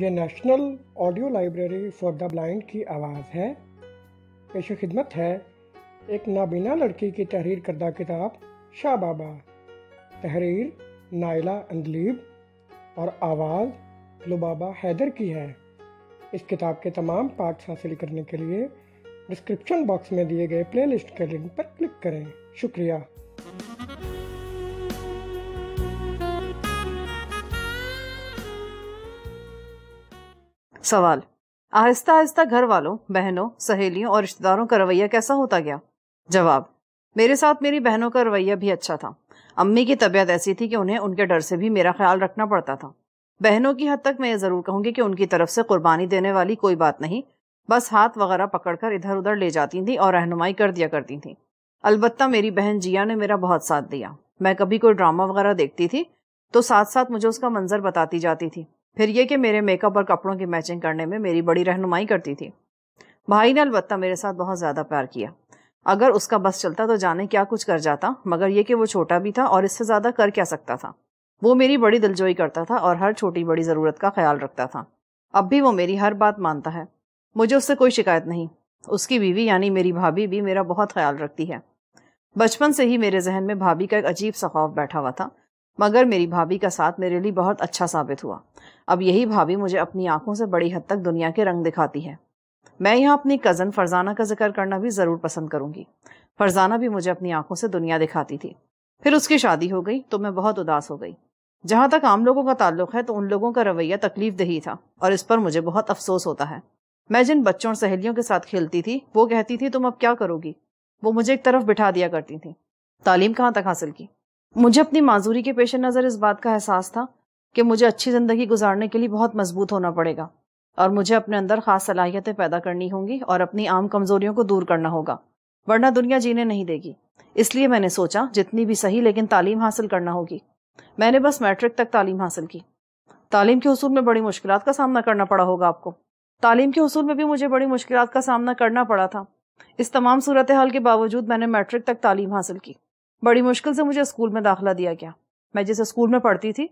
ये national audio library for the blind की आवाज़ है पेश खिदमत है एक नाबीना लड़की की तहरीर करदा किताब शाह बाबा तहरीर नायला अंदलीब और आवाज़ लुबाबा हैदर की है इस किताब के तमाम पार्ट्स हासिल करने के लिए डिस्क्रिप्शन बॉक्स में दिए गए प्लेलिस्ट के लिंक पर क्लिक करें शुक्रिया सवाल आहिस्ता आहिस्ता घर वालों बहनों सहेलियों और रिश्तेदारों का रवैया कैसा होता गया जवाब मेरे साथ मेरी बहनों का रवैया भी अच्छा था अम्मी की तबीयत ऐसी थी कि उन्हें उनके डर से भी मेरा ख्याल रखना पड़ता था बहनों की हद तक मैं ये ज़रूर कहूंगी कि उनकी तरफ से कुर्बानी देने वाली कोई बात नहीं बस हाथ वगैरह पकड़कर इधर उधर ले जाती थी और रहनुमाई कर दिया करती थी अलबत्ता मेरी बहन जिया ने मेरा बहुत साथ दिया मैं कभी कोई ड्रामा वगैरह देखती थी तो साथ साथ मुझे उसका मंजर बताती जाती थी फिर यह कि मेरे मेकअप और कपड़ों की मैचिंग करने में मेरी बड़ी रहनुमाई करती थी भाई ने अलबत्ता मेरे साथ बहुत ज़्यादा प्यार किया अगर उसका बस चलता तो जाने क्या कुछ कर जाता मगर यह कि वो छोटा भी था और इससे ज़्यादा कर क्या सकता था वो मेरी बड़ी दिलजोई करता था और हर छोटी बड़ी ज़रूरत का ख्याल रखता था अब भी वो मेरी हर बात मानता है मुझे उससे कोई शिकायत नहीं उसकी बीवी यानी मेरी भाभी भी मेरा बहुत ख्याल रखती है बचपन से ही मेरे जहन में भाभी का एक अजीब सा खौफ बैठा हुआ था मगर मेरी भाभी का साथ मेरे लिए बहुत अच्छा साबित हुआ अब यही भाभी मुझे अपनी आंखों से बड़ी हद तक दुनिया के रंग दिखाती है मैं यहाँ अपनी कज़न फरजाना का जिक्र करना भी ज़रूर पसंद करूंगी फरजाना भी मुझे अपनी आंखों से दुनिया दिखाती थी फिर उसकी शादी हो गई तो मैं बहुत उदास हो गई जहाँ तक आम लोगों का ताल्लुक है तो उन लोगों का रवैया तकलीफ दही था और इस पर मुझे बहुत अफसोस होता है मैं जिन बच्चों और सहेलियों के साथ खेलती थी वो कहती थी तुम अब क्या करोगी वो मुझे एक तरफ बिठा दिया करती थी तालीम कहाँ तक हासिल की मुझे अपनी माजूरी के पेश नज़र इस बात का एहसास था कि मुझे अच्छी ज़िंदगी गुजारने के लिए बहुत मजबूत होना पड़ेगा और मुझे अपने अंदर ख़ास सलाहियतें पैदा करनी होंगी और अपनी आम कमज़ोरियों को दूर करना होगा वरना दुनिया जीने नहीं देगी इसलिए मैंने सोचा जितनी भी सही लेकिन तालीम हासिल करना होगी मैंने बस मैट्रिक तक तालीम हासिल की तालीम के हसूल में बड़ी मुश्किल का सामना करना पड़ा होगा आपको तालीम के हसूल में भी मुझे बड़ी मुश्किल का सामना करना पड़ा था इस तमाम सूरत हाल के बावजूद मैंने मैट्रिक तक तालीम हासिल की बड़ी मुश्किल से मुझे स्कूल में दाखिला दिया गया मैं जिस स्कूल में पढ़ती थी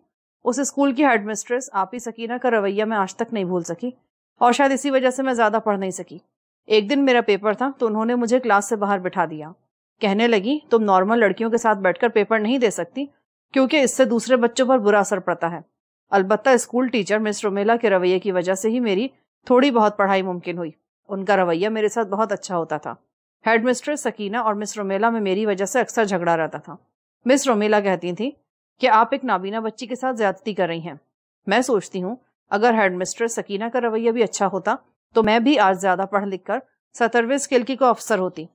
उस स्कूल की हेड मिस्ट्रेस आपी सकीना का रवैया मैं आज तक नहीं भूल सकी और शायद इसी वजह से मैं ज़्यादा पढ़ नहीं सकी एक दिन मेरा पेपर था तो उन्होंने मुझे क्लास से बाहर बिठा दिया कहने लगी तुम नॉर्मल लड़कियों के साथ बैठकर पेपर नहीं दे सकती क्योंकि इससे दूसरे बच्चों पर बुरा असर पड़ता है अलबत्ता स्कूल टीचर मिस रोमेला के रवैये की वजह से ही मेरी थोड़ी बहुत पढ़ाई मुमकिन हुई उनका रवैया मेरे साथ बहुत अच्छा होता था हेड मिस्ट्रेस सकीना और मिस रोमेला में मेरी वजह से अक्सर झगड़ा रहता था मिस रोमेला कहती थी कि आप एक नाबीना बच्ची के साथ ज्यादती कर रही हैं मैं सोचती हूँ अगर हेड मिस्ट्रेस सकीना का रवैया भी अच्छा होता तो मैं भी आज ज्यादा पढ़ लिख कर सतरवे स्किल की को अफसर होती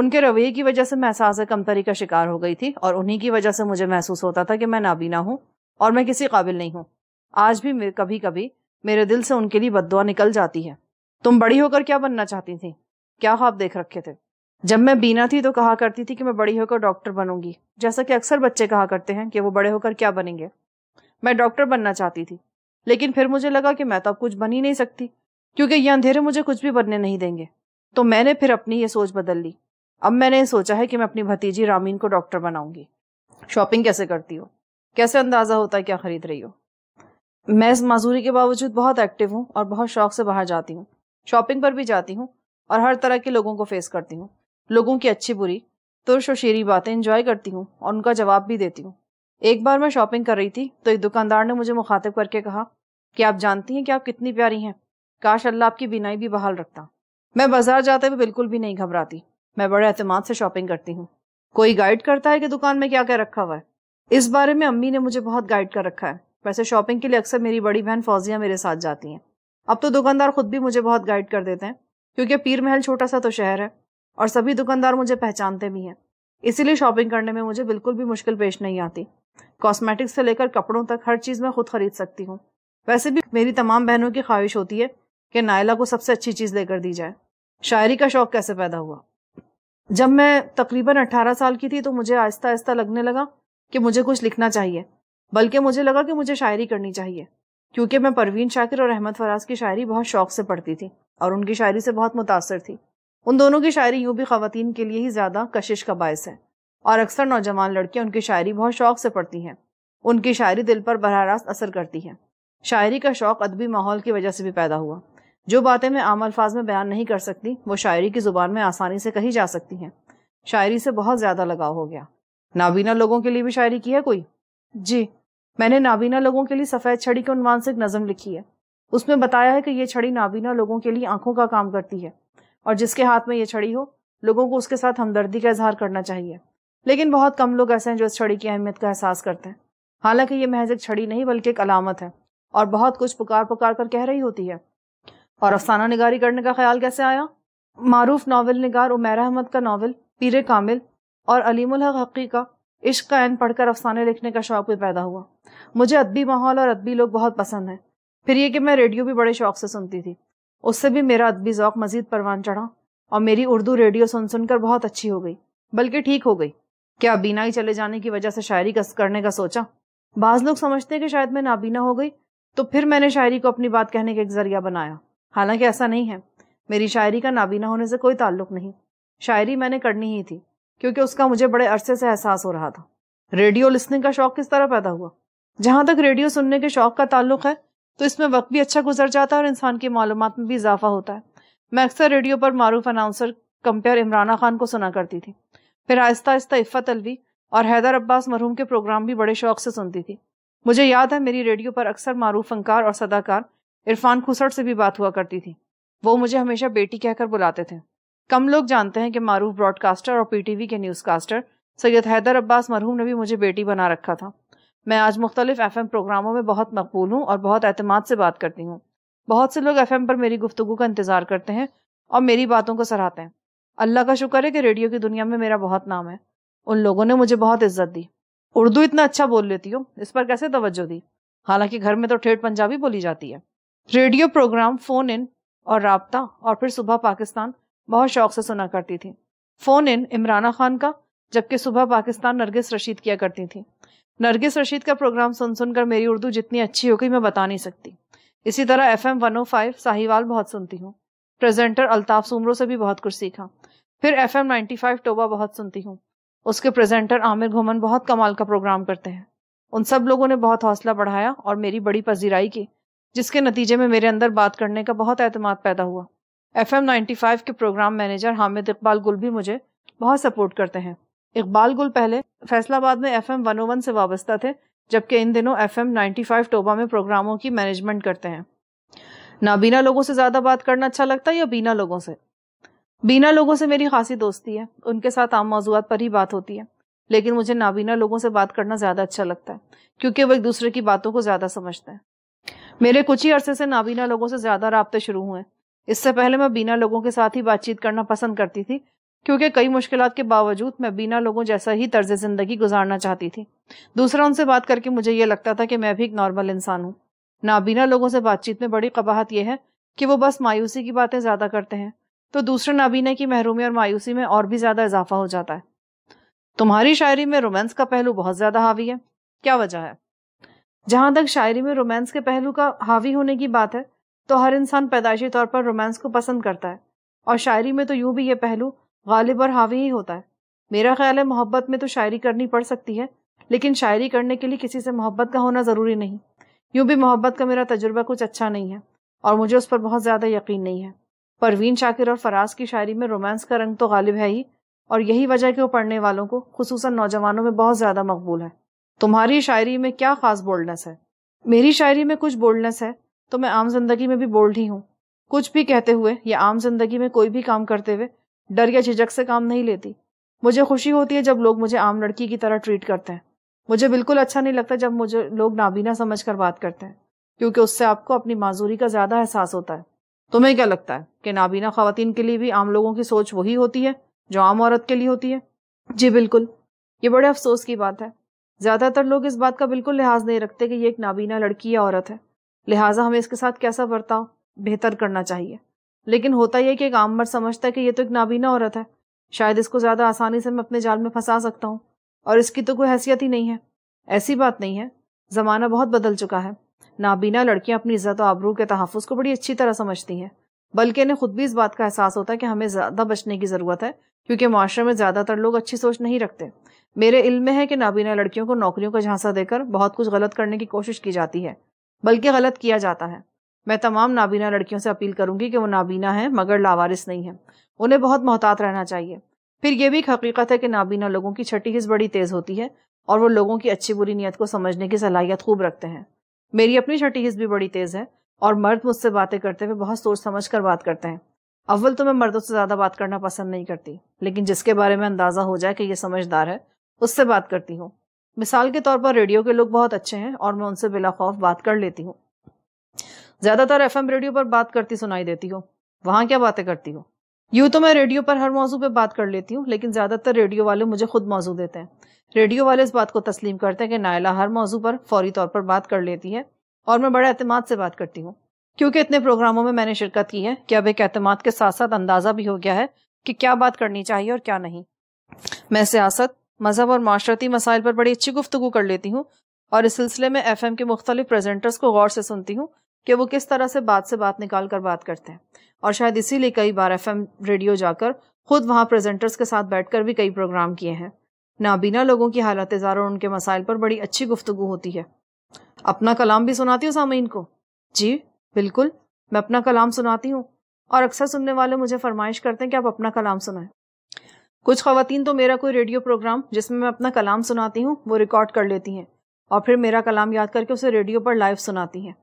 उनके रवैये की वजह से मैं एहसास कमतरी का शिकार हो गई थी और उन्हीं की वजह से मुझे महसूस होता था कि मैं नाबीना हूँ और मैं किसी काबिल नहीं हूँ आज भी कभी कभी मेरे दिल से उनके लिए बदुआ निकल जाती है तुम बड़ी होकर क्या बनना चाहती थी क्या ख्वाब देख रखे थे जब मैं बीना थी तो कहा करती थी कि मैं बड़ी होकर डॉक्टर बनूंगी जैसा कि अक्सर बच्चे कहा करते हैं कि वो बड़े होकर क्या बनेंगे मैं डॉक्टर बनना चाहती थी लेकिन फिर मुझे लगा कि मैं तो अब कुछ बन ही नहीं सकती क्योंकि ये अंधेरे मुझे कुछ भी बनने नहीं देंगे तो मैंने फिर अपनी ये सोच बदल ली अब मैंने सोचा है कि मैं अपनी भतीजी रामीन को डॉक्टर बनाऊंगी शॉपिंग कैसे करती हो कैसे अंदाजा होता है क्या खरीद रही हो मैं इस माजूरी के बावजूद बहुत एक्टिव हूँ और बहुत शौक से बाहर जाती हूँ शॉपिंग पर भी जाती हूँ और हर तरह के लोगों को फेस करती हूँ लोगों की अच्छी बुरी तुरश और शेरी बातें इंजॉय करती हूँ और उनका जवाब भी देती हूँ एक बार मैं शॉपिंग कर रही थी तो एक दुकानदार ने मुझे मुखातिब करके कहा कि आप जानती हैं कि आप कितनी प्यारी हैं काश अल्लाह आपकी बिनाई भी बहाल रखता मैं बाजार जाते हुए बिल्कुल भी नहीं घबराती मैं बड़े अहतमाद से शॉपिंग करती हूँ कोई गाइड करता है कि दुकान में क्या क्या रखा हुआ है इस बारे में अम्मी ने मुझे बहुत गाइड कर रखा है वैसे शॉपिंग के लिए अक्सर मेरी बड़ी बहन फौजिया मेरे साथ जाती हैं अब तो दुकानदार खुद भी मुझे बहुत गाइड कर देते हैं क्योंकि पीर महल छोटा सा तो शहर है और सभी दुकानदार मुझे पहचानते भी हैं इसीलिए शॉपिंग करने में मुझे बिल्कुल भी मुश्किल पेश नहीं आती कॉस्मेटिक्स से लेकर कपड़ों तक हर चीज़ मैं खुद खरीद सकती हूँ वैसे भी मेरी तमाम बहनों की ख्वाहिश होती है कि नायला को सबसे अच्छी चीज़ लेकर दी जाए शायरी का शौक कैसे पैदा हुआ जब मैं तकरीबन अट्ठारह साल की थी तो मुझे आहिस्ता आहिस्ता लगने लगा कि मुझे कुछ लिखना चाहिए बल्कि मुझे लगा कि मुझे शायरी करनी चाहिए क्योंकि मैं परवीन शाकिर और अहमद फराज की शायरी बहुत शौक से पढ़ती थी और उनकी शायरी से बहुत मुतासर थी उन दोनों की शायरी यूं भी खातन के लिए ही ज़्यादा कशिश का बायस है और अक्सर नौजवान लड़कियां उनकी शायरी बहुत शौक से पढ़ती हैं उनकी शायरी दिल पर बरह रास्त असर करती है शायरी का शौक अदबी माहौल की वजह से भी पैदा हुआ जो बातें मैं आम अल्फाज में बयान नहीं कर सकती वो शायरी की ज़ुबान में आसानी से कही जा सकती हैं शायरी से बहुत ज़्यादा लगाव हो गया नाबीना लोगों के लिए भी शायरी की है कोई जी मैंने नाबीना लोगों के लिए सफ़ेद छड़ी के उनवान से एक नज़म लिखी है उसमें बताया है कि ये छड़ी नाबीना लोगों के लिए आंखों का काम करती है और जिसके हाथ में ये छड़ी हो लोगों को उसके साथ हमदर्दी का इजहार करना चाहिए लेकिन बहुत कम लोग ऐसे हैं जो इस छड़ी की अहमियत का एहसास करते हैं हालांकि ये महज एक छड़ी नहीं बल्कि एक अलामत है और बहुत कुछ पुकार पुकार कर कह रही होती है और अफसाना निगारी करने का ख्याल कैसे आया मारूफ नावल निगार उमेर अहमद का नावल पीर कामिल और अलीमुल हकी का इश्क का ऐन पढ़कर अफसाने लिखने का शौक भी पैदा हुआ मुझे अदबी माहौल और अदबी लोग बहुत पसंद हैं फिर ये कि मैं रेडियो भी बड़े शौक से सुनती थी उससे भी मेरा अदबी ओक मजीद परवान चढ़ा और मेरी उर्दू रेडियो सुन सुनकर बहुत अच्छी हो गई बल्कि ठीक हो गई क्या ही चले जाने की वजह से शायरी का करने का सोचा बाज लोग समझते हैं कि शायद मैं नाबीना हो गई तो फिर मैंने शायरी को अपनी बात कहने का एक जरिया बनाया हालांकि ऐसा नहीं है मेरी शायरी का नाबीना होने से कोई ताल्लुक नहीं शायरी मैंने करनी ही थी क्योंकि उसका मुझे बड़े अरसे से एहसास हो रहा था रेडियो लिसनिंग का शौक किस तरह पैदा हुआ जहां तक रेडियो सुनने के शौक का ताल्लुक है तो इसमें वक्त भी अच्छा गुजर जाता है और इंसान की मालूम में भी इजाफा होता है मैं अक्सर रेडियो पर मारूफ अनाउंसर कंपेयर इमराना खान को सुना करती थी फिर आहिस्ता आहिस्ता इफ़त अलवी और हैदर अब्बास मरहूम के प्रोग्राम भी बड़े शौक से सुनती थी मुझे याद है मेरी रेडियो पर अक्सर मारूफ फनकार और सदाकार इरफान खुसर से भी बात हुआ करती थी वो मुझे हमेशा बेटी कहकर बुलाते थे कम लोग जानते हैं कि मारूफ ब्रॉडकास्टर और पीटीवी के न्यूज़कास्टर सैयद हैदर अब्बास मरहूम ने भी मुझे बेटी बना रखा था मैं आज मुख्तलिफ एफ एम प्रोग्रामों में बहुत मकबूल हूँ और बहुत अहतमाद से बात करती हूँ बहुत से लोग एफ एम पर मेरी गुफ्तु का इंतज़ार करते हैं और मेरी बातों को सराहते हैं अल्लाह का शुक्र है कि रेडियो की दुनिया में मेरा बहुत नाम है उन लोगों ने मुझे बहुत इज्जत दी उर्दू इतना अच्छा बोल लेती हूँ इस पर कैसे तवज्जो दी हालांकि घर में तो ठेठ पंजाबी बोली जाती है रेडियो प्रोग्राम फ़ोन इन और रबता और फिर सुबह पाकिस्तान बहुत शौक से सुना करती थी फ़ोन इन इमराना खान का जबकि सुबह पाकिस्तान नरगिस रशीद किया करती थी नरगिस रशीद का प्रोग्राम सुन सुनकर मेरी उर्दू जितनी अच्छी हो गई मैं बता नहीं सकती इसी तरह F M one O five Sahiwal बहुत सुनती हूँ प्रेजेंटर अल्ताफ सुमरों से भी बहुत कुछ सीखा फिर F M ninety five Toba बहुत सुनती हूँ उसके प्रेजेंटर आमिर घुमन बहुत कमाल का प्रोग्राम करते हैं उन सब लोगों ने बहुत हौसला बढ़ाया और मेरी बड़ी पजीराई की जिसके नतीजे में मेरे अंदर बात करने का बहुत अहतमाद पैदा हुआ एफ एम नाइन्टी फाइव के प्रोग्राम मैनेजर हामिद इकबाल गुल भी मुझे बहुत सपोर्ट करते हैं इकबाल गुल पहले फैसलाबाद में एफ एम से वाबस्ता थे जबकि इन दिनों एफ एम टोबा में प्रोग्रामों की मैनेजमेंट करते हैं नाबीना लोगों से ज़्यादा बात करना अच्छा लगता है या बीना लोगों से बीना लोगों से मेरी खासी दोस्ती है उनके साथ आम मौजूद पर ही बात होती है लेकिन मुझे नाबीना लोगों से बात करना ज़्यादा अच्छा लगता है क्योंकि वो एक दूसरे की बातों को ज़्यादा समझते हैं मेरे कुछ ही अरसे से नाबीना लोगों से ज़्यादा रबते शुरू हुए इससे पहले मैं बीना लोगों के साथ ही बातचीत करना पसंद करती थी क्योंकि कई मुश्किल के बावजूद मैं बिना लोगों जैसा ही तर्ज ज़िंदगी गुजारना चाहती थी दूसरा उनसे बात करके मुझे ये लगता था कि मैं भी एक नॉर्मल इंसान हूँ नाबीना लोगों से बातचीत में बड़ी कबाहत यह है कि वो बस मायूसी की बातें ज़्यादा करते हैं तो दूसरे नाबीना की महरूमी और मायूसी में और भी ज़्यादा इजाफा हो जाता है तुम्हारी शायरी में रोमांस का पहलू बहुत ज़्यादा हावी है क्या वजह है जहां तक शायरी में रोमांस के पहलू का हावी होने की बात है तो हर इंसान पैदाइशी तौर पर रोमांस को पसंद करता है और शायरी में तो यूं भी ये पहलू गालिब और हावी ही होता है मेरा ख्याल है मोहब्बत में तो शायरी करनी पड़ सकती है लेकिन शायरी करने के लिए किसी से मोहब्बत का होना ज़रूरी नहीं यूं भी मोहब्बत का मेरा तजुर्बा कुछ अच्छा नहीं है और मुझे उस पर बहुत ज़्यादा यकीन नहीं है परवीन शाकिर और फराज की शायरी में रोमांस का रंग तो गालिब है ही और यही वजह कि वो पढ़ने वालों को खसूस नौजवानों में बहुत ज़्यादा मकबूल है तुम्हारी शायरी में क्या ख़ास बोल्डनेस है मेरी शायरी में कुछ बोल्डनेस है तो मैं आम जिंदगी में भी बोल्ड ही हूँ कुछ भी कहते हुए या आम जिंदगी में कोई भी काम करते हुए डर या झिझक से काम नहीं लेती मुझे खुशी होती है जब लोग मुझे आम लड़की की तरह ट्रीट करते हैं मुझे बिल्कुल अच्छा नहीं लगता जब मुझे लोग नाबीना समझ कर बात करते हैं क्योंकि उससे आपको अपनी माजूरी का ज्यादा एहसास होता है तुम्हें क्या लगता है कि नाबीना खातन के लिए भी आम लोगों की सोच वही होती है जो आम औरत के लिए होती है जी बिल्कुल ये बड़े अफसोस की बात है ज्यादातर लोग इस बात का बिल्कुल लिहाज नहीं रखते कि ये एक नाबीना लड़की या औरत है लिहाजा हमें इसके साथ कैसा बर्ताव बेहतर करना चाहिए लेकिन होता यह कि एक आम मर्द समझता है कि यह तो एक नाबीना औरत है शायद इसको ज्यादा आसानी से मैं अपने जाल में फंसा सकता हूँ और इसकी तो कोई हैसियत ही नहीं है ऐसी बात नहीं है जमाना बहुत बदल चुका है नाबीना लड़कियां अपनी इज्जत और आबरू के तहफ़ को बड़ी अच्छी तरह समझती हैं बल्कि इन्हें खुद भी इस बात का एहसास होता है कि हमें ज़्यादा बचने की ज़रूरत है क्योंकि माशरे में ज़्यादातर लोग अच्छी सोच नहीं रखते मेरे इल्म में है कि नाबीना लड़कियों को नौकरियों का झांसा देकर बहुत कुछ गलत करने की कोशिश की जाती है बल्कि गलत किया जाता है मैं तमाम नाबीना लड़कियों से अपील करूंगी कि वो नाबीना है मगर लावारिस नहीं है उन्हें बहुत मोहतात रहना चाहिए फिर यह भी एक हकीकत है कि नाबीना लोगों की छठी हिस्स बड़ी तेज़ होती है और वो लोगों की अच्छी बुरी नीयत को समझने की सलाहियत खूब रखते हैं मेरी अपनी छठी हिस्स भी बड़ी तेज़ है और मर्द मुझसे बातें करते हुए बहुत सोच समझ कर बात करते हैं अव्वल तो मैं मर्दों से ज़्यादा बात करना पसंद नहीं करती लेकिन जिसके बारे में अंदाज़ा हो जाए कि यह समझदार है उससे बात करती हूँ मिसाल के तौर पर रेडियो के लोग बहुत अच्छे हैं और मैं उनसे बिला खौफ बात कर लेती हूँ ज्यादातर एफ रेडियो पर बात करती सुनाई देती हो वहां क्या बातें करती हो यूं तो मैं रेडियो पर हर मौजू पे बात कर लेती हूँ लेकिन ज्यादातर रेडियो वाले मुझे खुद मौजू देते हैं रेडियो वाले इस बात को तस्लीम करते हैं कि नायला हर मौजू पर फौरी तौर पर बात कर लेती है और मैं बड़े अहतमाद से बात करती हूँ क्योंकि इतने प्रोग्रामों में मैंने शिरकत की है कि अब एक अहतमाद के साथ साथ अंदाजा भी हो गया है कि क्या बात करनी चाहिए और क्या नहीं मैं सियासत मजहब और माशरती मसाइल पर बड़ी अच्छी गुफ्तु कर लेती हूँ और इस सिलसिले में एफ के मुख्तलिफ प्रेजेंटर्स को गौर से सुनती हूँ कि वो किस तरह से बात से बात निकाल कर बात करते हैं और शायद इसीलिए कई बार एफ रेडियो जाकर खुद वहाँ प्रेजेंटर्स के साथ बैठकर भी कई प्रोग्राम किए हैं नाबीना लोगों की हालत इजार और उनके मसाइल पर बड़ी अच्छी गुफ्तु होती है अपना कलाम भी सुनाती हूँ सामीन को जी बिल्कुल मैं अपना कलाम सुनाती हूँ और अक्सर सुनने वाले मुझे फरमाइश करते हैं कि आप अपना कलाम सुनाएं कुछ खातन तो मेरा कोई रेडियो प्रोग्राम जिसमें मैं अपना कलाम सुनाती हूँ वो रिकॉर्ड कर लेती हैं और फिर मेरा कलाम याद करके उसे रेडियो पर लाइव सुनाती हैं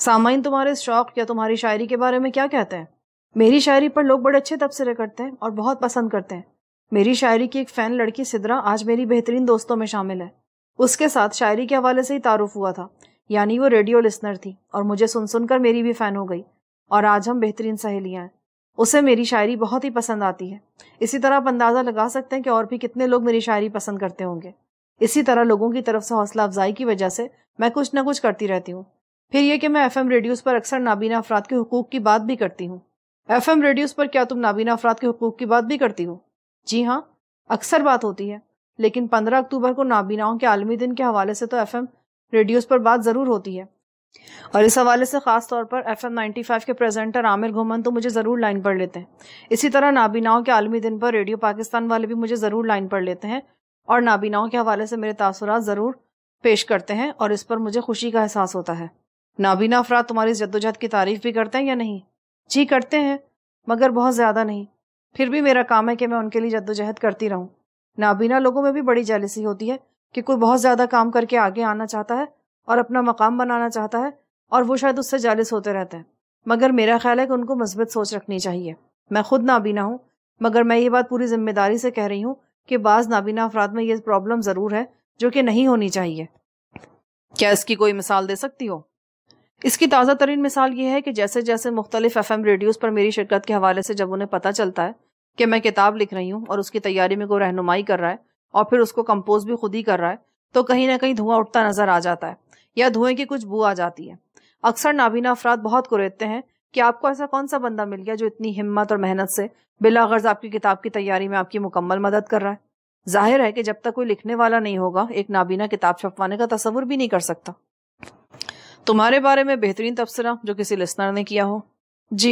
सामाइन तुम्हारे शौक या तुम्हारी शायरी के बारे में क्या कहते हैं मेरी शायरी पर लोग बड़े अच्छे तबसरे करते हैं और बहुत पसंद करते हैं मेरी शायरी की एक फ़ैन लड़की सिद्रा आज मेरी बेहतरीन दोस्तों में शामिल है उसके साथ शायरी के हवाले से ही तारुफ हुआ था यानी वो रेडियो लिसनर थी और मुझे सुन सुनकर मेरी भी फ़ैन हो गई और आज हम बेहतरीन सहेलियाँ हैं उसे मेरी शायरी बहुत ही पसंद आती है इसी तरह आप अंदाज़ा लगा सकते हैं कि और भी कितने लोग मेरी शायरी पसंद करते होंगे इसी तरह लोगों की तरफ से हौसला अफजाई की वजह से मैं कुछ ना कुछ करती रहती हूँ फिर यह कि मैं एफ एम रेडियोज़ पर अक्सर नाबीना अफराद के हकूक़ की बात भी करती हूँ एफ एम रेडियोज़ पर क्या तुम नाबीना अफराद के हकूक़ की बात भी करती हो जी हाँ अक्सर बात होती है लेकिन पंद्रह अक्टूबर को नाबीनाओं के आलमी दिन के हवाले से तो एफ एम रेडियोज़ पर बात ज़रूर होती है और इस हवाले से ख़ास तौर पर एफ एम नाइन्टी फाइव के प्रेजेंटर आमिर घुमन तो मुझे ज़रूर लाइन पढ़ लेते हैं इसी तरह नाबीनाओं के आलमी दिन पर रेडियो पाकिस्तान वाले भी मुझे ज़रूर लाइन पढ़ लेते हैं और नाबीनाओं के हवाले से मेरे तासरात ज़रूर पेश करते हैं और इस पर मुझे खुशी का एहसास होता है नाबीना अफराद तुम्हारी जद्दोजहद की तारीफ भी करते हैं या नहीं जी करते हैं मगर बहुत ज़्यादा नहीं फिर भी मेरा काम है कि मैं उनके लिए जद्दोजहद करती रहूं नाबीना लोगों में भी बड़ी जालसी होती है कि कोई बहुत ज़्यादा काम करके आगे आना चाहता है और अपना मकाम बनाना चाहता है और वो शायद उससे जालिस होते रहते हैं मगर मेरा ख्याल है कि उनको मजबूत सोच रखनी चाहिए मैं खुद नाबीना हूँ मगर मैं ये बात पूरी जिम्मेदारी से कह रही हूँ कि बाज़ नाबीना अफराद में ये प्रॉब्लम ज़रूर है जो कि नहीं होनी चाहिए क्या इसकी कोई मिसाल दे सकती हो इसकी ताज़ा तरीन मिसाल ये है कि जैसे जैसे मुख्तलिफ एफ एम रेडियोज़ पर मेरी शिरकत के हवाले से जब उन्हें पता चलता है कि मैं किताब लिख रही हूँ और उसकी तैयारी में कोई रहनुमाई कर रहा है और फिर उसको कंपोज भी खुद ही कर रहा है तो कहीं ना कहीं धुआं उठता नजर आ जाता है या धुएं की कुछ बू आ जाती है अक्सर नाबीना अफराद बहुत कुरेदते हैं कि आपको ऐसा कौन सा बंदा मिल गया जो इतनी हिम्मत और मेहनत से बिला गर्ज आपकी किताब की तैयारी में आपकी मुकम्मल मदद कर रहा है जाहिर है कि जब तक कोई लिखने वाला नहीं होगा एक नाबीना किताब छपवाने का तस्वुर भी नहीं कर सकता तुम्हारे बारे में बेहतरीन तबसरा जो किसी लिस्नर ने किया हो जी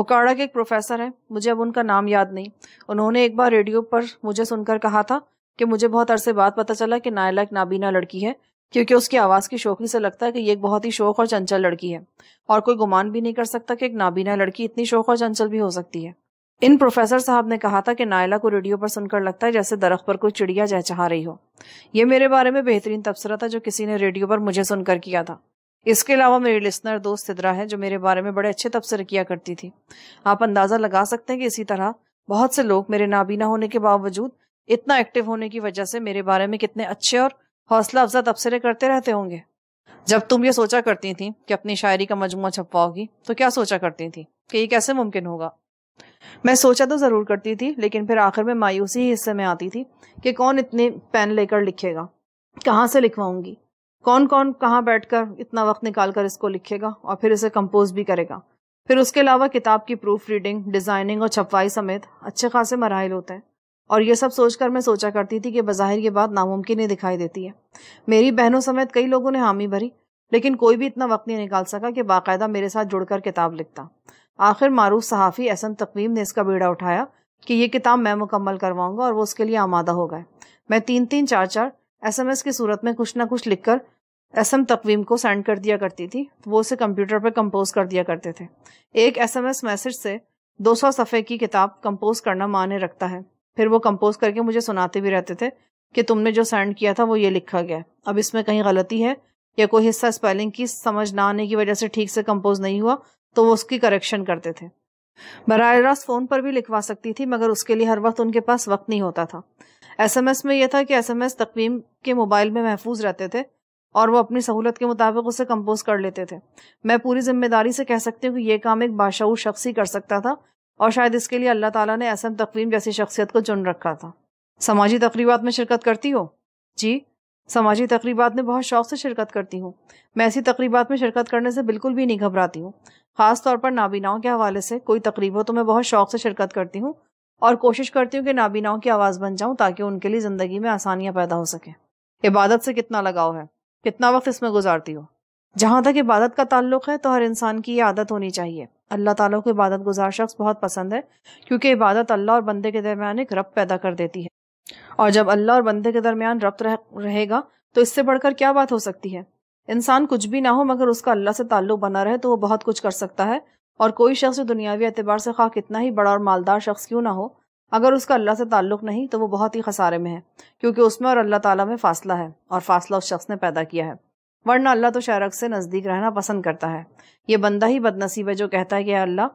ओकाड़ा के एक प्रोफेसर हैं मुझे अब उनका नाम याद नहीं उन्होंने एक बार रेडियो पर मुझे सुनकर कहा था कि मुझे बहुत अरसे बाद पता चला कि नायला एक नाबीना लड़की है क्योंकि उसकी आवाज़ की शोखी से लगता है कि ये एक बहुत ही शोक और चंचल लड़की है और कोई गुमान भी नहीं कर सकता कि एक नाबीना लड़की इतनी शोक और चंचल भी हो सकती है इन प्रोफेसर साहब ने कहा था कि नायला को रेडियो पर सुनकर लगता है जैसे दरख्त पर कोई चिड़िया जहचहा रही हो यह मेरे बारे में बेहतरीन तबसरा था जो किसी ने रेडियो पर मुझे सुनकर किया था इसके अलावा मेरी लिसनर दोस्त सिद्रा है जो मेरे बारे में बड़े अच्छे तबसरे किया करती थी आप अंदाज़ा लगा सकते हैं कि इसी तरह बहुत से लोग मेरे नाबीना होने के बावजूद इतना एक्टिव होने की वजह से मेरे बारे में कितने अच्छे और हौसला अफजा तबसरे करते रहते होंगे जब तुम ये सोचा करती थी कि अपनी शायरी का मजमु छपवाओगी तो क्या सोचा करती थी कि ये कैसे मुमकिन होगा मैं सोचा तो ज़रूर करती थी लेकिन फिर आखिर में मायूसी ही हिस्से में आती थी कि कौन इतने पेन लेकर लिखेगा कहाँ से लिखवाऊंगी कौन कौन कहाँ बैठकर इतना वक्त निकाल कर इसको लिखेगा और फिर इसे कंपोज भी करेगा फिर उसके अलावा किताब की प्रूफ रीडिंग डिज़ाइनिंग और छपवाई समेत अच्छे खासे मराहल होते हैं और ये सब सोचकर मैं सोचा करती थी कि बज़ाहिर ये बात नामुमकिन ही दिखाई देती है मेरी बहनों समेत कई लोगों ने हामी भरी लेकिन कोई भी इतना वक्त नहीं निकाल सका कि बाकायदा मेरे साथ जुड़कर किताब लिखता आखिर मारूफ सहाफ़ी एसन तकवीम ने इसका बीड़ा उठाया कि ये किताब मैं मुकम्मल करवाऊंगा और वो उसके लिए आमादा हो गए मैं तीन तीन चार चार एसएमएस की सूरत में कुछ ना कुछ लिखकर एसएम तकवीम को सेंड कर दिया करती थी तो वो उसे कंप्यूटर पर कंपोज कर दिया करते थे एक एसएमएस मैसेज से 200 सफ़े की किताब कंपोज करना माने रखता है फिर वो कंपोज करके मुझे सुनाते भी रहते थे कि तुमने जो सेंड किया था वो ये लिखा गया अब इसमें कहीं गलती है या कोई हिस्सा स्पेलिंग की समझ ना आने की वजह से ठीक से कंपोज नहीं हुआ तो वो उसकी करेक्शन करते थे बर रास्त फ़ोन पर भी लिखवा सकती थी मगर उसके लिए हर वक्त उनके पास वक्त नहीं होता था एसएमएस में यह था कि एसएमएस तकवीम के मोबाइल में महफूज रहते थे और वो अपनी सहूलत के मुताबिक उसे कंपोज कर लेते थे मैं पूरी जिम्मेदारी से कह सकती हूँ कि यह काम एक बादशाह शख्स ही कर सकता था और शायद इसके लिए अल्लाह ताला ने एस एम तकवीम जैसी शख्सियत को चुन रखा था समाजी तकरीबात में शिरकत करती हो जी समाजी तकरीबात में बहुत शौक से शिरकत करती हूँ मैं ऐसी तकरीबात में शिरकत करने से बिल्कुल भी नहीं घबराती हूँ ख़ास तौर पर नाबीनाओं के हवाले से कोई तकरीब हो तो मैं बहुत शौक से शिरकत करती हूँ और कोशिश करती हूँ कि नाबीनाओं की आवाज़ बन जाऊँ ताकि उनके लिए ज़िंदगी में आसानियाँ पैदा हो सकें इबादत से कितना लगाव है कितना वक्त इसमें गुजारती हो जहाँ तक इबादत का ताल्लुक है तो हर इंसान की ये आदत होनी चाहिए अल्लाह ताला को इबादत गुजार शख्स बहुत पसंद है क्योंकि इबादत अल्लाह और बंदे के दरमियान एक रब पैदा कर देती है और जब अल्लाह और बंदे के दरमियान रब रह, रहेगा तो इससे बढ़कर क्या बात हो सकती है इंसान कुछ भी ना हो मगर उसका अल्लाह से ताल्लुक बना रहे तो वो बहुत कुछ कर सकता है और कोई शख्स दुनियावी एतबार से खा कितना ही बड़ा और मालदार शख्स क्यों ना हो अगर उसका अल्लाह से ताल्लुक नहीं तो वो बहुत ही खसारे में है क्योंकि उसमें और अल्लाह ताला में फासला है और फासला उस शख्स ने पैदा किया है वरना अल्लाह तो शहरक से नज़दीक रहना पसंद करता है ये बंदा ही बदनसीब है जो कहता है कि अल्लाह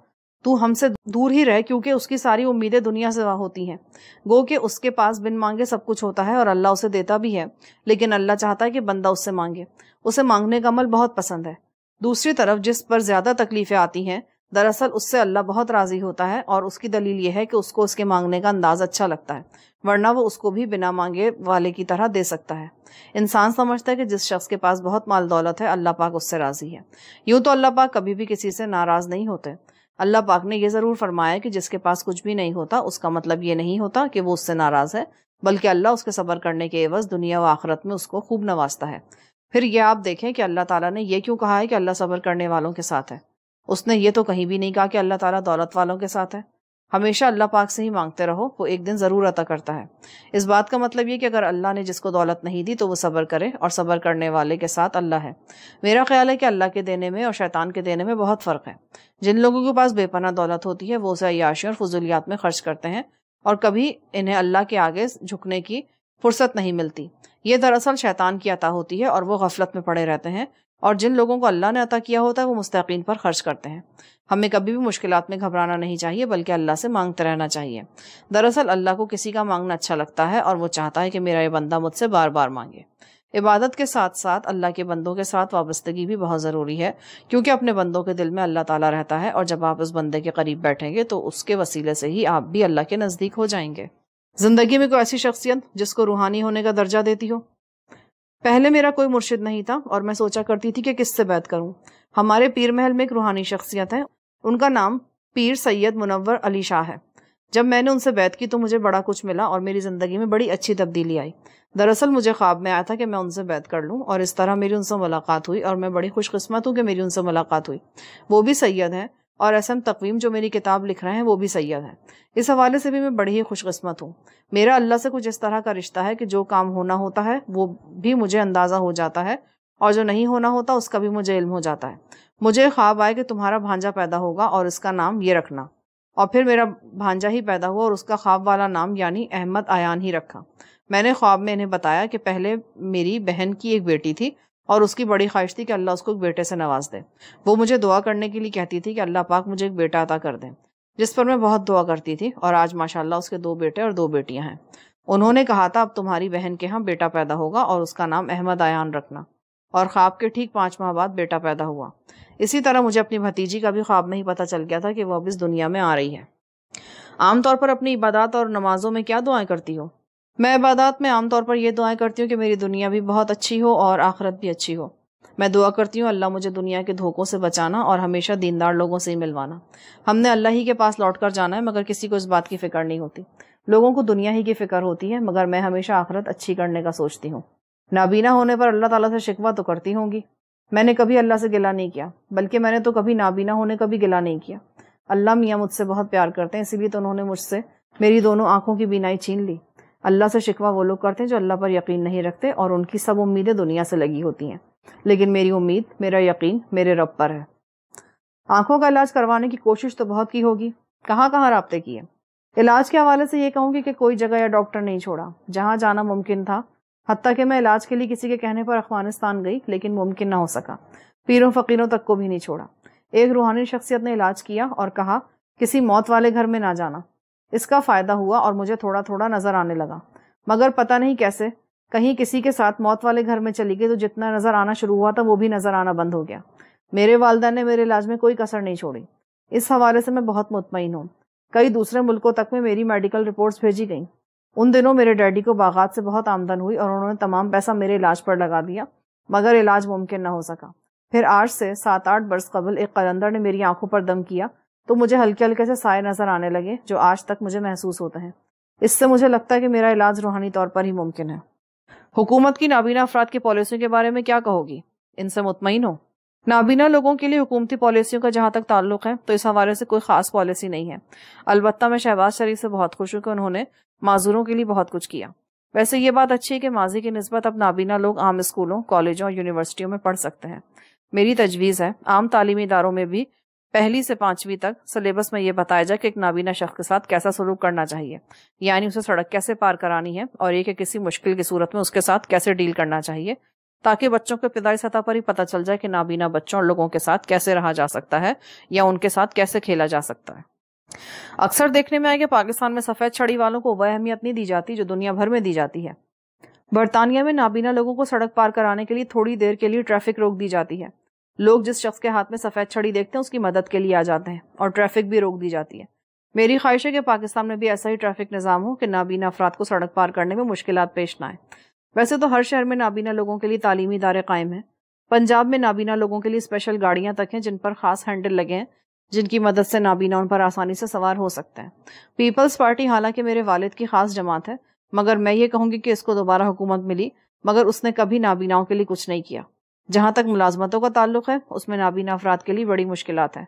तू हमसे दूर ही रह क्योंकि उसकी सारी उम्मीदें दुनिया से होती हैं गो कि उसके पास बिन मांगे सब कुछ होता है और अल्लाह उसे देता भी है लेकिन अल्लाह चाहता है कि बंदा उससे मांगे उसे मांगने का अमल बहुत पसंद है दूसरी तरफ जिस पर ज़्यादा तकलीफ़ें आती हैं दरअसल उससे अल्लाह बहुत राज़ी होता है और उसकी दलील यह है कि उसको उसके मांगने का अंदाज अच्छा लगता है वरना वो उसको भी बिना मांगे वाले की तरह दे सकता है इंसान समझता है कि जिस शख्स के पास बहुत माल दौलत है अल्लाह पाक उससे राज़ी है यूं तो अल्लाह पाक कभी भी किसी से नाराज़ नहीं होते अल्लाह पाक ने यह ज़रूर फरमाया कि जिसके पास कुछ भी नहीं होता उसका मतलब ये नहीं होता कि वो उससे नाराज़ है बल्कि अल्लाह उसके सबर करने के एवज दुनिया व आखरत में उसको खूब नवाजता है फिर यह आप देखें कि अल्लाह ताला ने यह क्यों कहा है कि अल्लाह सबर करने वालों के साथ है उसने ये तो कहीं भी नहीं कहा कि अल्लाह ताला दौलत वालों के साथ है हमेशा अल्लाह पाक से ही मांगते रहो वो एक दिन ज़रूर अता करता है इस बात का मतलब ये कि अगर अल्लाह ने जिसको दौलत नहीं दी तो वो सब्र करे और सब्र करने वाले के साथ अल्लाह है मेरा ख्याल है कि अल्लाह के देने में और शैतान के देने में बहुत फ़र्क है जिन लोगों के पास बेपना दौलत होती है वो उसे अयाशी और फजूलियात में खर्च करते हैं और कभी इन्हें अल्लाह के आगे झुकने की फुर्सत नहीं मिलती ये दरअसल शैतान की अता होती है और वो गफलत में पड़े रहते हैं और जिन लोगों को अल्लाह ने अता किया होता है वो मुस्तकिन पर खर्च करते हैं हमें कभी भी मुश्किल में घबराना नहीं चाहिए बल्कि अल्लाह से मांगते रहना चाहिए दरअसल अल्लाह को किसी का मांगना अच्छा लगता है और वो चाहता है कि मेरा ये बंदा मुझसे बार बार मांगे इबादत के साथ साथ अल्लाह के बंदों के साथ वाबस्तगी भी बहुत ज़रूरी है क्योंकि अपने बंदों के दिल में अल्लाह ताला रहता है और जब आप उस बंदे के करीब बैठेंगे तो उसके वसीले से ही आप भी अल्लाह के नज़दीक हो जाएंगे ज़िंदगी में कोई ऐसी शख्सियत जिसको रूहानी होने का दर्जा देती हो पहले मेरा कोई मुर्शिद नहीं था और मैं सोचा करती थी कि किससे बैत करूं हमारे पीर महल में एक रूहानी शख्सियत है उनका नाम पीर सैयद मुनवर अली शाह है जब मैंने उनसे बैत की तो मुझे बड़ा कुछ मिला और मेरी ज़िंदगी में बड़ी अच्छी तब्दीली आई दरअसल मुझे ख्वाब में आया था कि मैं उनसे बैत कर लूँ और इस तरह मेरी उनसे मुलाकात हुई और मैं बड़ी खुशकस्मत हूँ कि मेरी उनसे मुलाकात हुई वो भी सैयद हैं और असम तकवीम जो मेरी किताब लिख रहे हैं वो भी सैयद है इस हवाले से भी मैं बड़ी ही खुशकस्मत हूँ मेरा अल्लाह से कुछ इस तरह का रिश्ता है कि जो काम होना होता है वो भी मुझे अंदाज़ा हो जाता है और जो नहीं होना होता उसका भी मुझे इल्म हो जाता है मुझे ख्वाब आए कि तुम्हारा भांजा पैदा होगा और इसका नाम ये रखना और फिर मेरा भांजा ही पैदा हुआ और उसका ख्वाब वाला नाम यानी अहमद आयान ही रखा मैंने ख्वाब में इन्हें बताया कि पहले मेरी बहन की एक बेटी थी और उसकी बड़ी ख्वाहिश थी कि अल्लाह उसको एक बेटे से नवाज दे वो मुझे दुआ करने के लिए कहती थी कि अल्लाह पाक मुझे एक बेटा अदा कर दे जिस पर मैं बहुत दुआ करती थी और आज माशाल्लाह उसके दो बेटे और दो बेटियां हैं उन्होंने कहा था अब तुम्हारी बहन के यहाँ बेटा पैदा होगा और उसका नाम अहमद आयान रखना और ख्वाब के ठीक पाँच माह बाद बेटा पैदा हुआ इसी तरह मुझे अपनी भतीजी का भी ख्वाब नहीं पता चल गया था कि वह अब इस दुनिया में आ रही है आमतौर पर अपनी इबादत और नमाजों में क्या दुआएं करती हो मैं इबादत में आमतौर पर यह दुआएं करती हूँ कि मेरी दुनिया भी बहुत अच्छी हो और आखरत भी अच्छी हो मैं दुआ करती हूँ अल्लाह मुझे दुनिया के धोखों से बचाना और हमेशा दीनदार लोगों से ही मिलवाना हमने अल्लाह ही के पास लौट कर जाना है मगर किसी को इस बात की फ़िक्र नहीं होती लोगों को दुनिया ही की फ़िक्र होती है मगर मैं हमेशा आखरत अच्छी करने का सोचती हूँ नाबीना होने पर अल्लाह ताला से शिकवा तो करती होंगी मैंने कभी अल्लाह से गिला नहीं किया बल्कि मैंने तो कभी नाबीना होने का भी गिला नहीं किया अल्लाह मियाँ मुझसे बहुत प्यार करते हैं इसीलिए तो उन्होंने मुझसे मेरी दोनों आंखों की बीनाई छीन ली अल्लाह से शिकवा वो लोग करते हैं जो अल्लाह पर यकीन नहीं रखते और उनकी सब उम्मीदें दुनिया से लगी होती हैं लेकिन मेरी उम्मीद मेरा यकीन मेरे रब पर है आंखों का इलाज करवाने की कोशिश तो बहुत की होगी कहाँ कहाँ रबते किए इलाज के हवाले से ये कहूँगी कि कोई जगह या डॉक्टर नहीं छोड़ा जहाँ जाना मुमकिन था हती कि मैं इलाज के लिए किसी के कहने पर अफगानिस्तान गई लेकिन मुमकिन ना हो सका पीरों फ़कीरों तक को भी नहीं छोड़ा एक रूहानी शख्सियत ने इलाज किया और कहा किसी मौत वाले घर में ना जाना इसका फ़ायदा हुआ और मुझे थोड़ा थोड़ा नज़र आने लगा मगर पता नहीं कैसे कहीं किसी के साथ मौत वाले घर में चली गई तो जितना नज़र आना शुरू हुआ था वो भी नज़र आना बंद हो गया मेरे वालदा ने मेरे इलाज में कोई कसर नहीं छोड़ी इस हवाले से मैं बहुत मुतमिन हूँ कई दूसरे मुल्कों तक में मेरी मेडिकल रिपोर्ट्स भेजी गईं उन दिनों मेरे डैडी को बागात से बहुत आमदन हुई और उन्होंने तमाम पैसा मेरे इलाज पर लगा दिया मगर इलाज मुमकिन न हो सका फिर आज से सात आठ बरस कबल एक कलंदर ने मेरी आंखों पर दम किया तो मुझे हल्के हल्के से साय नजर आने लगे जो आज तक मुझे महसूस होते हैं इससे मुझे लगता है कि मेरा इलाज रूहानी तौर पर ही मुमकिन है हुकूमत की नाबीना अफराद की पॉलिसियों के बारे में क्या कहोगी इनसे मुतमिन हो नाबीना लोगों के लिए हुकूमती पॉलिसियों का जहां तक ताल्लुक है तो इस हवाले से कोई खास पॉलिसी नहीं है अलबत्ता मैं शहबाज शरीफ से बहुत खुश हूँ कि उन्होंने माजूरों के लिए बहुत कुछ किया वैसे ये बात अच्छी है कि माजी की नस्बत अब नाबीना लोग आम स्कूलों कॉलेजों और यूनिवर्सिटियों में पढ़ सकते हैं मेरी तजवीज़ है आम तालीमी इदारों में भी पहली से पांचवी तक सिलेबस में यह बताया जाए कि एक नाबीना शख्स के साथ कैसा सलूक करना चाहिए यानी उसे सड़क कैसे पार करानी है और ये किसी मुश्किल की सूरत में उसके साथ कैसे डील करना चाहिए ताकि बच्चों को पिदाई सतह पर ही पता चल जाए कि नाबीना बच्चों और लोगों के साथ कैसे रहा जा सकता है या उनके साथ कैसे खेला जा सकता है अक्सर देखने में आया कि पाकिस्तान में सफ़ेद छड़ी वालों को वह अहमियत नहीं दी जाती जो दुनिया भर में दी जाती है बरतानिया में नाबीना लोगों को सड़क पार कराने के लिए थोड़ी देर के लिए ट्रैफिक रोक दी जाती है लोग जिस शख्स के हाथ में सफ़ेद छड़ी देखते हैं उसकी मदद के लिए आ जाते हैं और ट्रैफिक भी रोक दी जाती है मेरी ख्वाहिश है कि पाकिस्तान में भी ऐसा ही ट्रैफिक निज़ाम हो कि नाबीना अफराद को सड़क पार करने में मुश्किल पेश ना आए वैसे तो हर शहर में नाबीना लोगों के लिए तालीमी इदारे कायम हैं पंजाब में नाबीना लोगों के लिए स्पेशल गाड़ियाँ तक हैं जिन पर खास हैंडल लगे हैं जिनकी मदद से नाबीना उन पर आसानी से सवार हो सकते हैं पीपल्स पार्टी हालांकि मेरे वालिद की खास जमात है मगर मैं ये कहूँगी कि इसको दोबारा हुकूमत मिली मगर उसने कभी नाबीनाओं के लिए कुछ नहीं किया जहां तक मुलाजमतों का ताल्लुक है उसमें नाबीना अफराद के लिए बड़ी मुश्किल है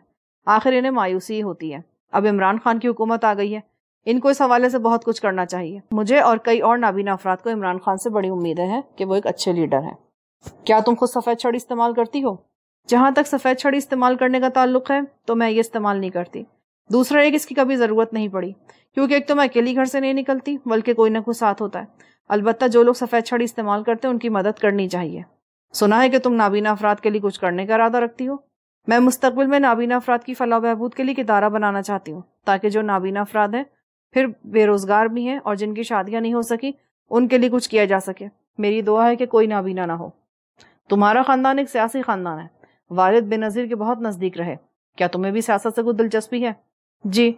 आखिर इन्हें मायूसी ही होती है अब इमरान खान की हुकूमत आ गई है इनको इस हवाले से बहुत कुछ करना चाहिए मुझे और कई और नाबीना अफराद को इमरान खान से बड़ी उम्मीदें हैं कि वो एक अच्छे लीडर हैं क्या तुम खुद सफ़ेद छड़ी इस्तेमाल करती हो जहाँ तक सफ़ेद छड़ी इस्तेमाल करने का ताल्लुक है तो मैं ये इस्तेमाल नहीं करती दूसरा एक इसकी कभी ज़रूरत नहीं पड़ी क्योंकि एक तो मैं अकेली घर से नहीं निकलती बल्कि कोई ना कोई साथ होता है अलबत्त जो लोग सफ़ेद छड़ी इस्तेमाल करते हैं उनकी मदद करनी चाहिए सुना है कि तुम नाबीना अफराद के लिए कुछ करने का इरादा रखती हो मैं मुस्तबिल में नाबीना अफराद की फलाह बहबूद के लिए किदारा बनाना चाहती हूँ ताकि जो नाबीना अफराद हैं फिर बेरोजगार भी हैं और जिनकी शादियां नहीं हो सकी उनके लिए कुछ किया जा सके मेरी दुआ है कि कोई नाबीना ना हो तुम्हारा खानदान एक सियासी खानदान है वालिद बेनज़ीर के बहुत नज़दीक रहे क्या तुम्हें भी सियासत से कुछ दिलचस्पी है जी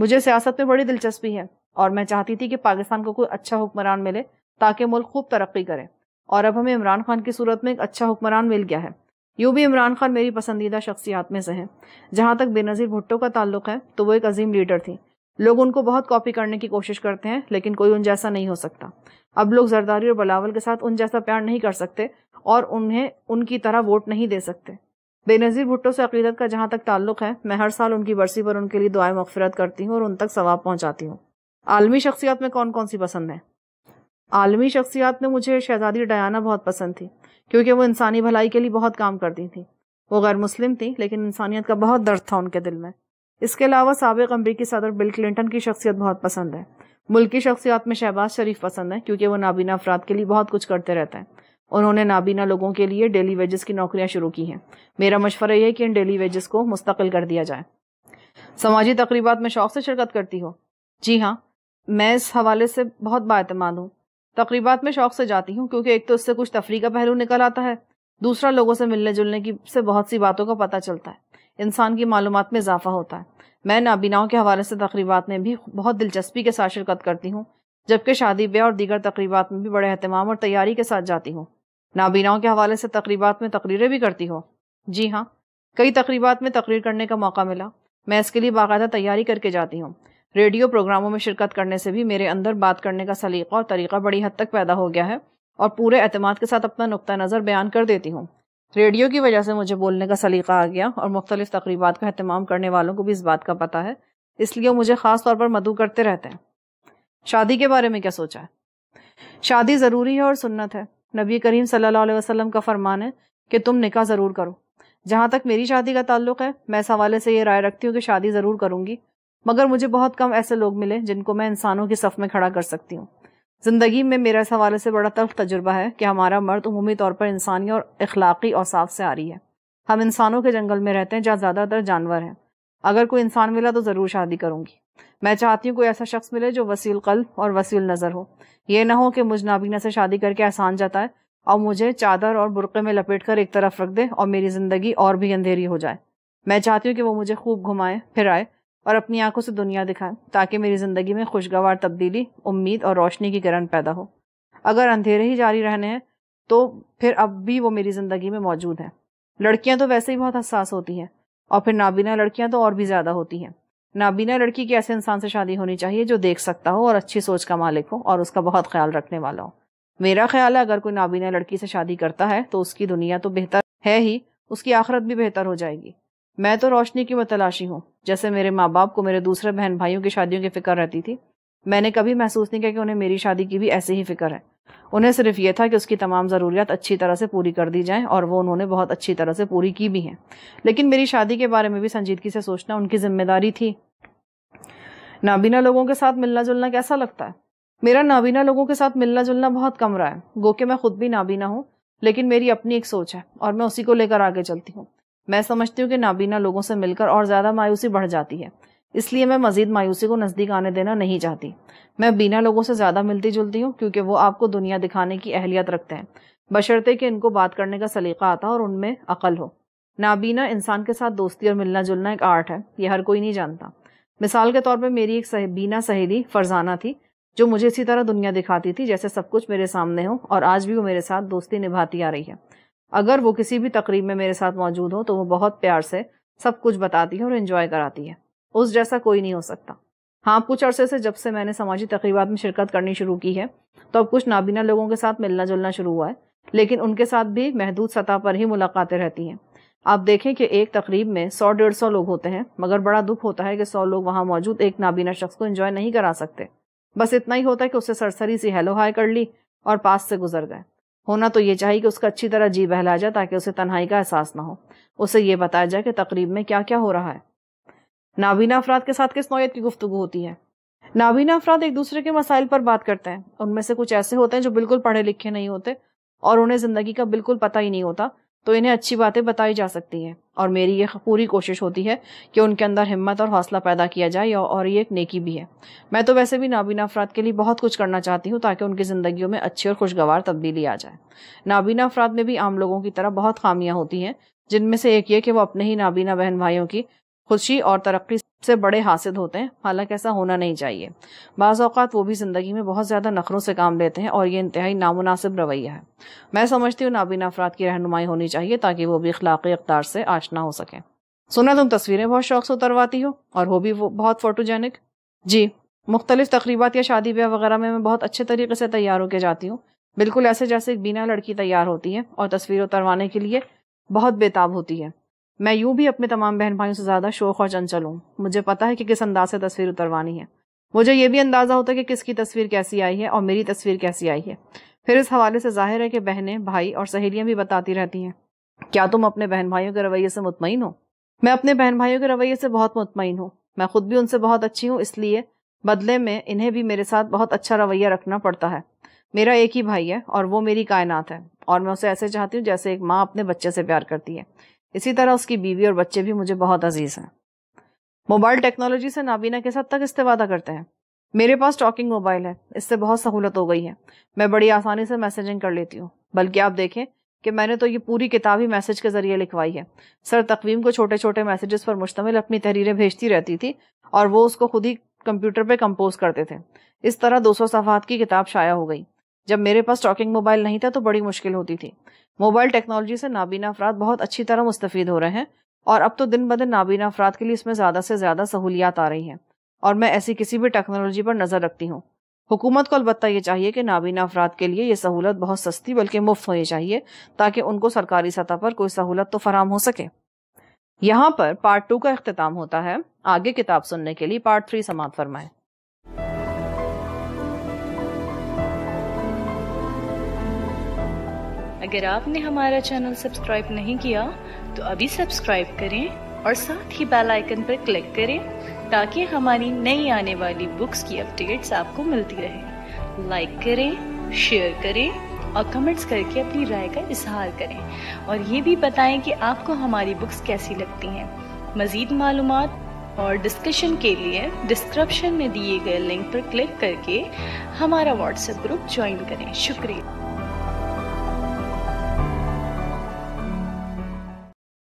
मुझे सियासत में बड़ी दिलचस्पी है और मैं चाहती थी कि पाकिस्तान को कोई अच्छा हुक्मरान मिले ताकि मुल्क खूब तरक्की करे और अब हमें इमरान खान की सूरत में एक अच्छा हुक्मरान मिल गया है यूँ भी इमरान खान मेरी पसंदीदा शख्सियात में से हैं जहाँ तक बेनज़ीर भुट्टो का ताल्लुक है तो वो एक अजीम लीडर थी लोग उनको बहुत कॉपी करने की कोशिश करते हैं लेकिन कोई उन जैसा नहीं हो सकता अब लोग जरदारी और बलावल के साथ उन जैसा प्यार नहीं कर सकते और उन्हें उनकी तरह वोट नहीं दे सकते बेनज़ीर भुट्टो से अकीदत का जहाँ तक ताल्लुक है मैं हर साल उनकी बरसी पर उनके लिए दुआएं मफफरत करती हूँ और उन तक सवाब पहुँचाती हूँ आलमी शख्सियात में कौन कौन सी पसंद है आलमी शख्सियात में मुझे शहजादी डयाना बहुत पसंद थी क्योंकि वो इंसानी भलाई के लिए बहुत काम करती थी वो गैर मुस्लिम थी लेकिन इंसानियत का बहुत दर्द था उनके दिल में इसके अलावा सबक अमरीकी सदर बिल क्लिंटन की शख्सियत बहुत पसंद है मुल्क की शख्सियात में शहबाज शरीफ पसंद है क्योंकि वो नाबीना अफराद के लिए बहुत कुछ करते रहते हैं उन्होंने नाबीना लोगों के लिए डेली वेजेस की नौकरियां शुरू की हैं मेरा मशवरा यह है कि इन डेली वेजेस को मुस्तकिल कर दिया जाए समाजी तकरीबा में शौक से शिरकत करती हो जी हाँ मैं इस हवाले से बहुत बातमान हूँ तकरीबात में शौक से जाती हूँ क्योंकि एक तो इससे कुछ तफरी का पहलू निकल आता है दूसरा लोगों से मिलने जुलने की से बहुत सी बातों का पता चलता है इंसान की मालूम में इजाफा होता है मैं नाबीनाओं के हवाले से तकरीबा में भी बहुत दिलचस्पी के साथ शिरकत करती हूँ जबकि शादी ब्याह और दीगर तकरीबा में भी बड़े अहतमाम और तैयारी के साथ जाती हूँ नाबीनाओं के हवाले से तकरीबा में तकरीरें भी करती हो जी हाँ कई तकरीबा में तकरीर करने का मौका मिला मैं इसके लिए बाकायदा तैयारी करके जाती हूँ रेडियो प्रोग्रामों में शिरकत करने से भी मेरे अंदर बात करने का सलीका और तरीका बड़ी हद तक पैदा हो गया है और पूरे अतमाद के साथ अपना नुक़ नज़र बयान कर देती हूँ रेडियो की वजह से मुझे बोलने का सलीका आ गया और मुख्तलिफ तकरीबा का अहतमाम करने वालों को भी इस बात का पता है इसलिए वो मुझे ख़ास तौर पर मदू करते रहते हैं शादी के बारे में क्या सोचा है शादी ज़रूरी है और सुन्नत है नबी करीम सल्लल्लाहु अलैहि वसल्लम का फरमान है कि तुम निका ज़रूर करो जहाँ तक मेरी शादी का ताल्लुक है मैं इस हवाले से ये राय रखती हूँ कि शादी ज़रूर करूँगी मगर मुझे बहुत कम ऐसे लोग मिले जिनको मैं इंसानों के सफ में खड़ा कर सकती हूँ ज़िंदगी में मेरा इस हवाले से बड़ा तल्ख तजुर्बा है कि हमारा मर्द अमूमी तौर पर इंसानी और अखलाकी औसाफ से आ रही है हम इंसानों के जंगल में रहते हैं जहाँ ज़्यादातर जानवर हैं अगर कोई इंसान मिला तो ज़रूर शादी करूँगी मैं चाहती हूँ कोई ऐसा शख्स मिले जो वसील कल और वसील नज़र हो ये ना हो कि मुझ नाबीना से शादी करके आसान जाता है और मुझे चादर और बुरके में लपेट कर एक तरफ रख दे और मेरी ज़िंदगी और भी अंधेरी हो जाए मैं चाहती हूँ कि वो मुझे खूब घुमाए फिर आए और अपनी आंखों से दुनिया दिखाएं ताकि मेरी ज़िंदगी में खुशगवार तब्दीली उम्मीद और रोशनी की किरण पैदा हो अगर अंधेरे ही जारी रहने हैं तो फिर अब भी वो मेरी ज़िंदगी में मौजूद हैं लड़कियां तो वैसे ही बहुत हसास होती हैं और फिर नाबीना लड़कियां तो और भी ज़्यादा होती हैं नाबीना लड़की की ऐसे इंसान से शादी होनी चाहिए जो देख सकता हो और अच्छी सोच का मालिक हो और उसका बहुत ख्याल रखने वाला हो मेरा ख्याल है अगर कोई नाबीना लड़की से शादी करता है तो उसकी दुनिया तो बेहतर है ही उसकी आखरत भी बेहतर हो जाएगी मैं तो रोशनी की मतलाशी हूँ जैसे मेरे माँ बाप को मेरे दूसरे बहन भाइयों की शादियों की फिक्र रहती थी मैंने कभी महसूस नहीं किया कि उन्हें मेरी शादी की भी ऐसी ही फिक्र है उन्हें सिर्फ यह था कि उसकी तमाम ज़रूरियात अच्छी तरह से पूरी कर दी जाएं और वो उन्होंने बहुत अच्छी तरह से पूरी की भी हैं लेकिन मेरी शादी के बारे में भी संजीदगी से सोचना उनकी जिम्मेदारी थी नाबीना लोगों के साथ मिलना जुलना कैसा लगता है मेरा नाबीना लोगों के साथ मिलना जुलना बहुत कम रहा है गो के मैं खुद भी नाबीना हूँ लेकिन मेरी अपनी एक सोच है और मैं उसी को लेकर आगे चलती हूँ मैं समझती हूँ कि नाबीना लोगों से मिलकर और ज़्यादा मायूसी बढ़ जाती है इसलिए मैं मजीद मायूसी को नज़दीक आने देना नहीं चाहती मैं बीना लोगों से ज़्यादा मिलती जुलती हूँ क्योंकि वो आपको दुनिया दिखाने की अहलियत रखते हैं बशर्ते कि इनको बात करने का सलीका आता और उनमें अकल हो नाबीना इंसान के साथ दोस्ती और मिलना जुलना एक आर्ट है यह हर कोई नहीं जानता मिसाल के तौर पर मेरी एक सह, बीना सहेली फरजाना थी जो मुझे इसी तरह दुनिया दिखाती थी जैसे सब कुछ मेरे सामने हो और आज भी वो मेरे साथ दोस्ती निभाती आ रही है अगर वो किसी भी तकरीब में मेरे साथ मौजूद हो तो वो बहुत प्यार से सब कुछ बताती है और इन्जॉय कराती है उस जैसा कोई नहीं हो सकता हाँ कुछ अरसे से जब से मैंने समाजी तकरीबा में शिरकत करनी शुरू की है तो अब कुछ नाबीना लोगों के साथ मिलना जुलना शुरू हुआ है लेकिन उनके साथ भी महदूद सतह पर ही मुलाकातें रहती हैं आप देखें कि एक तकरीब में सौ डेढ़ सौ लोग होते हैं मगर बड़ा दुख होता है कि सौ लोग वहाँ मौजूद एक नाबीना शख्स को इन्जॉय नहीं करा सकते बस इतना ही होता है कि उससे सरसरी सी हेलो हाय कर ली और पास से गुजर गए होना तो ये चाहिए कि उसका अच्छी तरह जी बहला जाए ताकि उसे तन्हाई का एहसास ना हो उसे ये बताया जाए कि तकरीब में क्या क्या हो रहा है नाबीना अफराद के साथ किस नौत की गुफ्तु होती है नाबीना अफराद एक दूसरे के मसाइल पर बात करते हैं उनमें से कुछ ऐसे होते हैं जो बिल्कुल पढ़े लिखे नहीं होते और उन्हें ज़िंदगी का बिल्कुल पता ही नहीं होता तो इन्हें अच्छी बातें बताई जा सकती हैं और मेरी ये पूरी कोशिश होती है कि उनके अंदर हिम्मत और हौसला पैदा किया जाए और ये एक नेकी भी है मैं तो वैसे भी नाबीना अफराद के लिए बहुत कुछ करना चाहती हूँ ताकि उनकी ज़िंदगी में अच्छी और खुशगवार तब्दीली आ जाए नाबीना अफराद में भी आम लोगों की तरह बहुत खामियाँ होती हैं जिनमें से एक ये कि वो अपने ही नाबीना बहन भाइयों की खुशी और तरक्की से बड़े हासिल होते हैं हालांकि ऐसा होना नहीं चाहिए बाज़ अवत वो भी ज़िंदगी में बहुत ज़्यादा नखरों से काम लेते हैं और ये इंतहाई नामनासिब रवैया है मैं समझती हूँ नाबीना अफराद की रहनुमाई होनी चाहिए ताकि वो भी अखलाक़ी अकदार से आशना हो सकें सुना तुम तस्वीरें बहुत शौक से उतरवाती हो और हो भी वो बहुत फ़ोटोजेनिक जी मुख्तलिफ तकरीबा या शादी ब्याह वगैरह में मैं बहुत अच्छे तरीके से तैयार होकर जाती हूँ बिल्कुल ऐसे जैसे एक बिना लड़की तैयार होती है और तस्वीर उतरवाने के लिए बहुत बेताब होती है मैं यूं भी अपने तमाम बहन भाइयों से ज़्यादा शोख और चंचल हूँ मुझे पता है कि किस अंदाज से तस्वीर उतरवानी है मुझे ये भी अंदाज़ा होता है कि किसकी तस्वीर कैसी आई है और मेरी तस्वीर कैसी आई है फिर इस हवाले से जाहिर है कि बहनें भाई और सहेलियां भी बताती रहती हैं क्या तुम अपने बहन भाइयों के रवैये से मुतमिन हो मैं अपने बहन भाइयों के रवैये से बहुत मुतमिन हूँ मैं खुद भी उनसे बहुत अच्छी हूँ इसलिए बदले में इन्हें भी मेरे साथ बहुत अच्छा रवैया रखना पड़ता है मेरा एक ही भाई है और वो मेरी कायनात है और मैं उसे ऐसे चाहती हूँ जैसे एक माँ अपने बच्चे से प्यार करती है इसी तरह उसकी बीवी और बच्चे भी मुझे बहुत अजीज हैं मोबाइल टेक्नोलॉजी से नाबीना के हद तक इस्तेवादा करते हैं मेरे पास टॉकिंग मोबाइल है इससे बहुत सहूलत हो गई है मैं बड़ी आसानी से मैसेजिंग कर लेती हूँ बल्कि आप देखें कि मैंने तो ये पूरी किताब ही मैसेज के जरिए लिखवाई है सर तकवीम को छोटे छोटे मैसेजेस पर मुश्तमिल अपनी तहरीरें भेजती रहती थी और वो उसको खुद ही कंप्यूटर पे कंपोज करते थे इस तरह 200 सफात की किताब शाया हो गई जब मेरे पास टॉकिंग मोबाइल नहीं था तो बड़ी मुश्किल होती थी मोबाइल टेक्नोलॉजी से नाबीना अफराद बहुत अच्छी तरह मुस्तफ़ हो रहे हैं और अब तो दिन ब दिन नाबीना अफराद के लिए इसमें ज़्यादा से ज़्यादा सहूलियात आ रही हैं और मैं ऐसी किसी भी टेक्नोलॉजी पर नज़र रखती हूँ हुकूमत को अलबत् ये चाहिए कि नाबीना अफराद के लिए ये सहूलत बहुत सस्ती बल्कि मुफ्त होनी चाहिए ताकि उनको सरकारी सतह पर कोई सहूलत तो फराम हो सके यहाँ पर पार्ट टू का अख्ताम होता है आगे किताब सुनने के लिए पार्ट थ्री समाप्त फरमाएं अगर आपने हमारा चैनल सब्सक्राइब नहीं किया तो अभी सब्सक्राइब करें और साथ ही बेल आइकन पर क्लिक करें ताकि हमारी नई आने वाली बुक्स की अपडेट्स आपको मिलती रहे लाइक करें शेयर करें और कमेंट्स करके अपनी राय का इजहार करें और ये भी बताएं कि आपको हमारी बुक्स कैसी लगती हैं मज़ीद मालूम और डिस्कशन के लिए डिस्क्रिप्शन में दिए गए लिंक पर क्लिक करके हमारा व्हाट्सएप ग्रुप ज्वाइन करें शुक्रिया